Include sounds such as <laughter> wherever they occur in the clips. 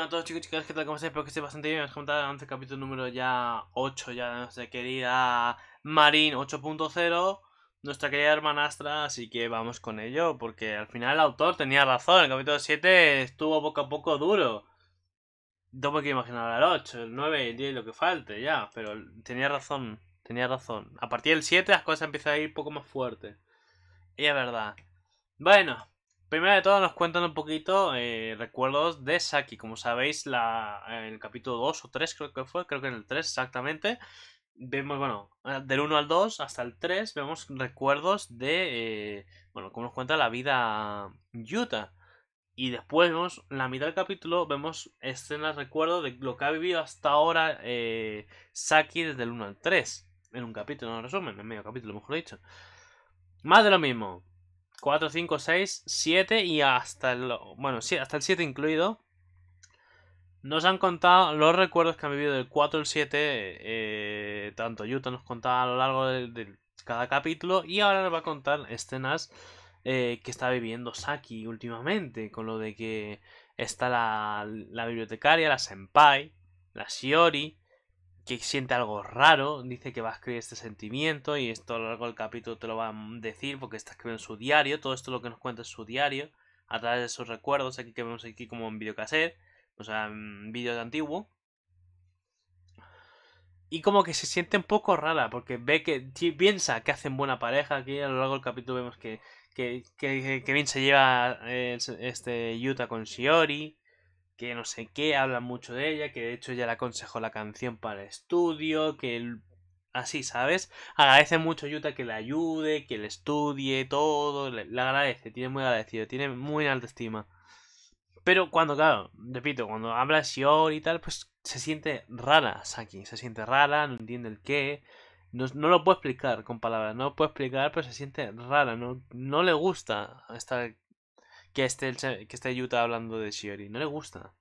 bueno a todos chicos y chicas, ¿qué tal? ¿Cómo estáis? Espero que estéis bastante bien. Os comentaba antes este el capítulo número ya 8, ya de nuestra querida Marín 8.0, nuestra querida hermanastra, así que vamos con ello, porque al final el autor tenía razón, el capítulo 7 estuvo poco a poco duro. No me quiero imaginar el 8, el 9, el 10, lo que falte, ya, pero tenía razón, tenía razón. A partir del 7 las cosas empiezan a ir poco más fuerte. Y es verdad. Bueno, Primero de todo nos cuentan un poquito eh, recuerdos de Saki. Como sabéis, la, en el capítulo 2 o 3 creo que fue, creo que en el 3 exactamente, vemos, bueno, eh, del 1 al 2 hasta el 3 vemos recuerdos de, eh, bueno, como nos cuenta la vida Yuta. Y después vemos, en la mitad del capítulo, vemos escenas, recuerdo de lo que ha vivido hasta ahora Saki desde el 1 al 3. En un capítulo, no resumen, en medio capítulo, mejor dicho. Más de lo mismo. 4, 5, 6, 7 y hasta el... Bueno, hasta el 7 incluido. Nos han contado los recuerdos que han vivido del 4 al 7. Eh, tanto Yuta nos contaba a lo largo de, cada capítulo. Y ahora nos va a contar escenas eh, que está viviendo Saki últimamente. Con lo de que está la, la bibliotecaria, la senpai, la Shiori que siente algo raro, dice que va a escribir este sentimiento y esto a lo largo del capítulo te lo va a decir porque está escribiendo su diario, todo esto lo que nos cuenta es su diario, a través de sus recuerdos, aquí que vemos aquí como en videocassette, o sea, en vídeo de antiguo. Y como que se siente un poco rara porque ve que piensa que hacen buena pareja, aquí a lo largo del capítulo vemos que, que, bien se lleva eh, este Yuta con Shiori, que no sé qué, habla mucho de ella, que de hecho ya le aconsejó la canción para el estudio, que él, así, ¿sabes? Agradece mucho a Yuta que le ayude, que le estudie, todo, le, agradece, tiene muy agradecido, tiene muy alta estima. Pero cuando, claro, repito, cuando habla Shior y tal, pues se siente rara Saki, se siente rara, no entiende el qué, no, lo puedo explicar con palabras, no lo puedo explicar, pero se siente rara, no, no le gusta estar que esté, el, que Yuta hablando de Shiori. No le gusta.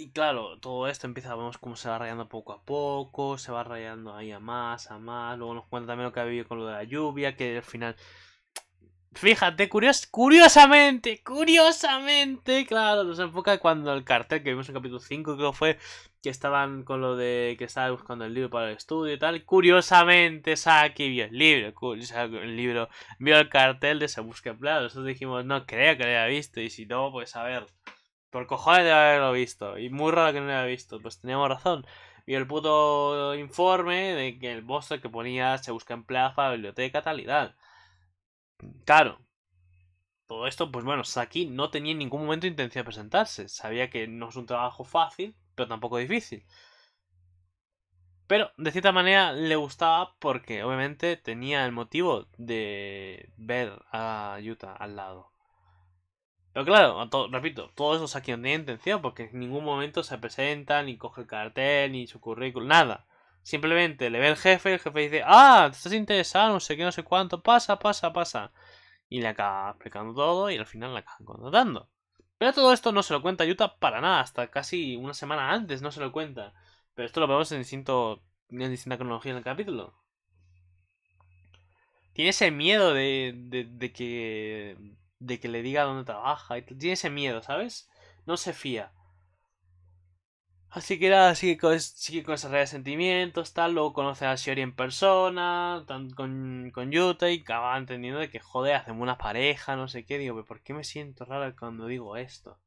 Y claro, todo esto empieza, vemos cómo se va rayando poco a poco, se va rayando ahí a más, a más. Luego nos cuenta también lo que ha vivido con lo de la lluvia, que al final Fíjate, curiosamente, curiosamente, claro, nos enfoca cuando el cartel que vimos en capítulo 5, que fue, que estaban con lo de que estaba buscando el libro para el estudio y tal. Curiosamente, Saki vio el libro, el libro, vio el cartel de busca en plaza nosotros dijimos, no creo que lo haya visto, y si no, pues a ver, por cojones debe haberlo visto, y muy raro que no lo haya visto, pues teníamos razón. Y el puto informe de que el boss que ponía se busca en plaza, biblioteca, tal y tal. Claro. Todo esto, pues bueno, Saki no tenía en ningún momento intención de presentarse. Sabía que no es un trabajo fácil, pero tampoco difícil. Pero de cierta manera le gustaba porque obviamente tenía el motivo de ver a Yuta al lado. Pero claro, repito, todo eso Saki no tenía intención porque en ningún momento se presenta, ni coge el cartel, ni su currículum, nada. Simplemente le ve el jefe, el jefe dice, ah, te estás interesado, no sé qué, no sé cuánto, pasa, pasa, pasa. Y le acaba explicando todo y al final la acaban contratando. Pero todo esto no se lo cuenta Yuta para nada, hasta casi una semana antes no se lo cuenta. Pero esto lo vemos en, distinto, en distinta cronología en el capítulo. Tiene ese miedo de, de, de que de que le diga dónde trabaja. Tiene ese miedo, ¿sabes? No se fía. Así que nada, sigue con, esas con esa red de sentimientos, tal, luego conoce a Shiori en persona, tan, con, Yuta y acaba entendiendo de que joder, hacemos una pareja, no sé qué, digo, ¿por qué me siento rara cuando digo esto?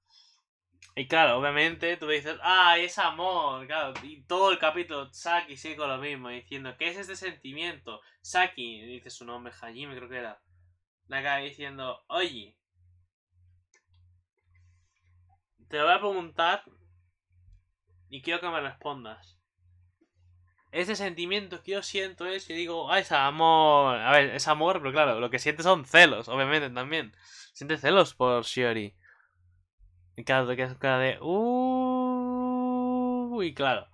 Y claro, obviamente tú me dices, ah, es amor, claro, y todo el capítulo Saki sigue con lo mismo, diciendo, ¿qué es este sentimiento? Saki, dice su nombre, Hajime creo que era, la acaba diciendo, oye, te voy a preguntar y quiero que me respondas. Ese sentimiento que yo siento es que digo, ah, es amor. A ver, es amor, pero claro, lo que sientes son celos, obviamente también. siente celos por Shiori. Y claro, que quedas cara de, uh, y claro.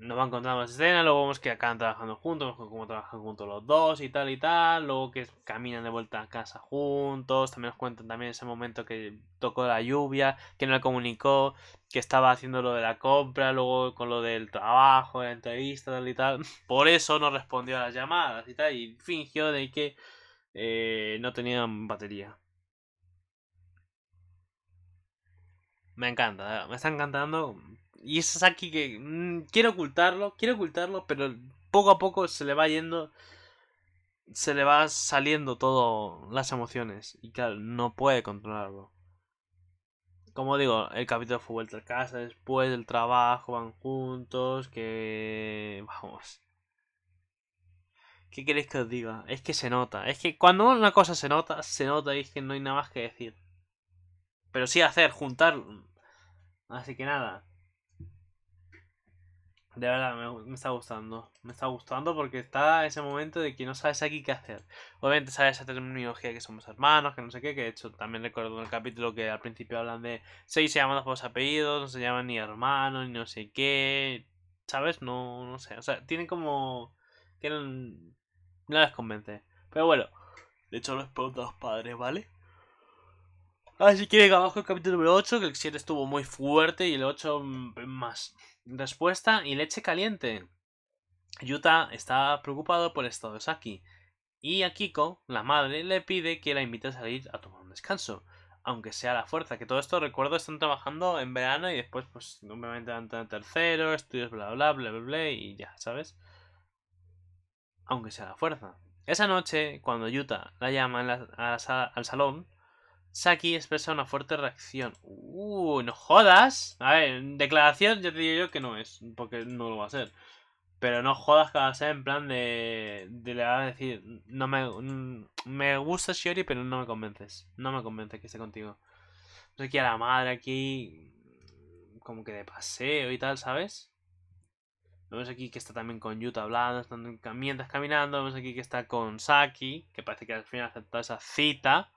Nos van contando más escena luego vemos que acaban trabajando juntos, vemos cómo trabajan juntos los dos y tal y tal, luego que caminan de vuelta a casa juntos, también nos cuentan también ese momento que tocó la lluvia, que no la comunicó, que estaba haciendo lo de la compra, luego con lo del trabajo, la entrevista, tal y tal. <laughs> Por eso no respondió a las llamadas y tal, y fingió de que eh, no tenían batería. Me encanta, me está encantando. Y es aquí que mm, quiero ocultarlo, quiero ocultarlo, pero poco a poco se le va yendo se le va saliendo todo las emociones y claro, no puede controlarlo como digo, el capítulo fue vuelta a casa, después del trabajo, van juntos, que... Vamos. ¿Qué queréis que os diga? Es que se nota. Es que cuando una cosa se nota, se nota y es que no hay nada más que decir. Pero sí hacer, juntar. Así que nada. De verdad, me, está gustando. Me está gustando porque está ese momento de que no sabes aquí qué hacer. Obviamente sabes esa terminología que somos hermanos, que no sé qué, que de hecho también recuerdo en el capítulo que al principio hablan de seis se llaman los apellidos, no se llaman ni hermanos, ni no sé qué. ¿Sabes? No, no sé. O sea, tienen como. Que No les convence. Pero bueno. De hecho, los pregunto a los padres, ¿vale? Así que abajo el capítulo número 8, que el 7 estuvo muy fuerte y el 8 mm, más. Respuesta y leche caliente. Yuta está preocupado por estado de Saki, y Akiko, la madre, le pide que la invite a salir a tomar un descanso, aunque sea la fuerza, que todo esto recuerdo están trabajando en verano y después pues normalmente van a tercero, estudios bla bla bla bla bla y ya, ¿sabes? Aunque sea la fuerza. Esa noche, cuando Yuta la llama al salón, Saki expresa una fuerte reacción. ¡Uh! ¡No jodas! A ver, declaración ya te digo yo que no es, porque no lo va a ser. Pero no jodas cada sea en plan de. de le va a decir. No me. Mm, me gusta Shiori, pero no me convences. No me convence que esté contigo. Vemos aquí a la madre aquí. Como que de paseo y tal, ¿sabes? vemos aquí que está también con Yuta hablando, están mientras caminando. Vemos aquí que está con Saki, que parece que al final aceptó esa cita.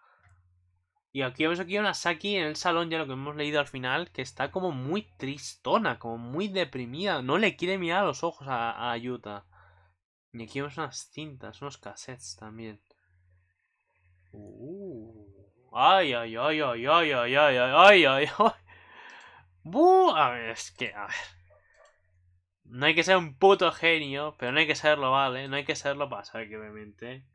Y aquí vemos aquí una Saki en el salón, ya lo que hemos leído al final, que está como muy tristona, como muy deprimida. No le quiere mirar a los ojos a, Ayuta. Yuta. Y aquí vemos unas cintas, unos cassettes también. Uh. Ay, ay, ay, ay, ay, ay, ay, ay, ay, ay. a ver, es que, a ver. No hay que ser un puto genio, pero no hay que serlo, ¿vale? No hay que serlo para saber que obviamente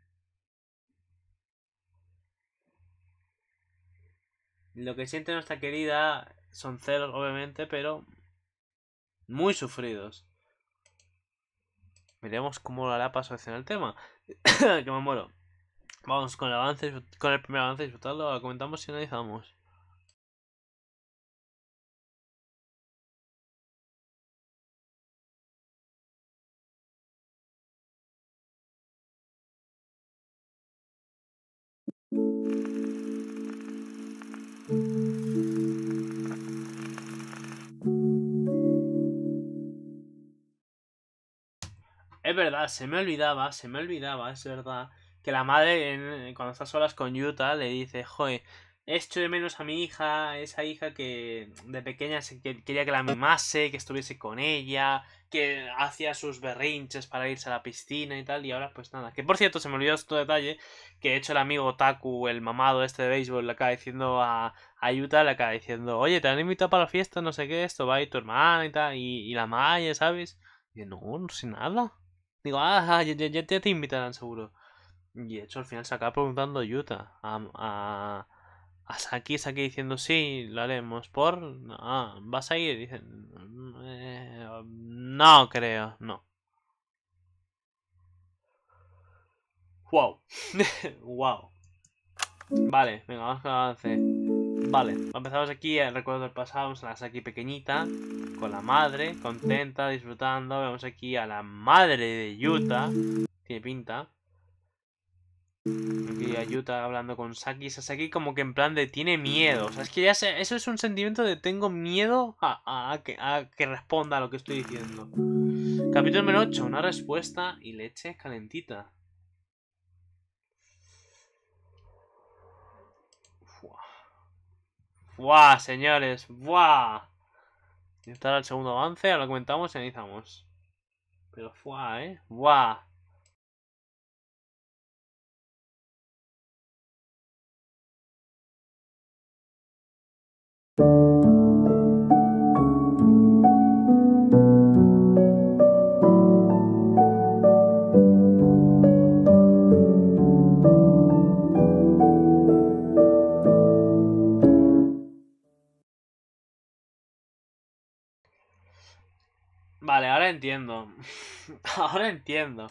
Lo que siente nuestra querida son celos, obviamente, pero muy sufridos. Veremos cómo lo hará para solucionar el tema. <coughs> que me muero. Vamos con el avance, con el primer avance, disfrutarlo, lo comentamos y analizamos. verdad, se me olvidaba, se me olvidaba, es verdad, que la madre cuando está sola con Yuta le dice, joder, echo de menos a mi hija, esa hija que de pequeña quería que la mimase, que estuviese con ella, que hacía sus berrinches para irse a la piscina y tal, y ahora pues nada. Que por cierto, se me olvidó este detalle, que de hecho el amigo Taku, el mamado este de béisbol, le acaba diciendo a, Yuta, le acaba diciendo, oye, te han invitado para la fiesta, no sé qué, esto va a ir tu hermana y tal, y, la Maya, ¿sabes? Y no, no sé nada. Digo, ah, ya, te invitarán seguro. Y de hecho, al final se acaba preguntando a Yuta. A, a, Saki, Saki diciendo, sí, lo haremos. ¿Por? Ah, ¿Vas a ir? Dicen, eh, no creo, no. Wow. wow. <laughs> Vale, venga, vamos a avance. Vale, empezamos aquí, eh, recuerdo del pasado, vamos a la Saki pequeñita con la madre, contenta, disfrutando. Vemos aquí a la madre de Yuta. Tiene pinta. Aquí a Yuta hablando con Saki. Saki como que en plan de tiene miedo. O sea, es que ya eso es un sentimiento de tengo miedo a, que, que, responda a lo que estoy diciendo. Capítulo número 8. Una respuesta y leche calentita. Buah, señores. Buah está el segundo avance, ahora lo comentamos y analizamos. Pero fuá, eh. ¡Buah! Vale, ahora entiendo. <laughs> ahora entiendo.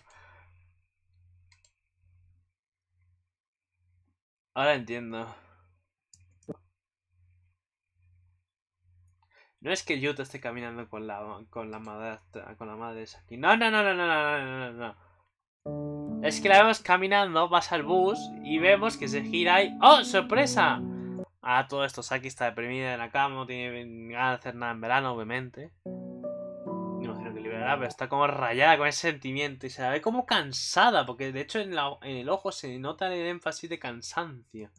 Ahora entiendo. No es que yo te esté caminando con la con la madre con la madre No, no, no, no, no, no, no, no, no. Es que la vemos caminando, pasa el bus y vemos que se gira y ¡Oh, sorpresa! Ah, todo esto, Saki está deprimida en la cama, no tiene ganas de hacer nada en verano, obviamente. Pero está como rayada con ese sentimiento y se la ve como cansada, porque de hecho en, en el ojo se nota el énfasis de cansancio.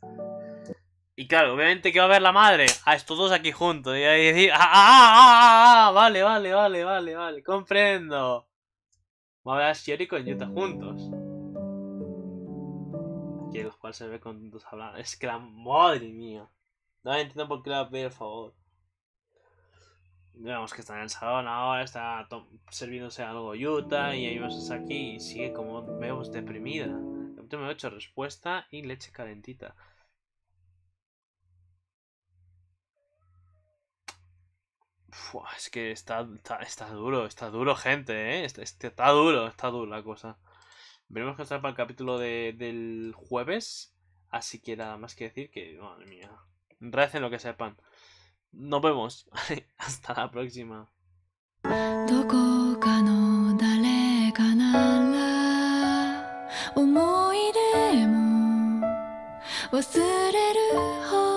Y claro, obviamente que va a ver la madre a estos dos aquí juntos y ahí decir, ah ah ah, ¡Ah, ah, ah, vale, vale, vale, vale, vale, comprendo. Va a ver a Shiori con Yuta juntos. Aquí los cuales se ve con dos hablando. Es que la madre mía. No entiendo por qué la ve por favor. Digamos que está en el salón ahora, está sirviéndose algo yuta y ahí vamos aquí y sigue como vemos deprimida. Capítulo hecho respuesta y leche calentita. es que está, está, duro, está duro gente, ¿eh? Está, duro, está duro la cosa. Veremos que está para el capítulo del jueves, así que nada más que decir que, madre mía, recen lo que sepan. Nos vemos. Hasta la próxima. どこかの誰かなら思い出も忘れる方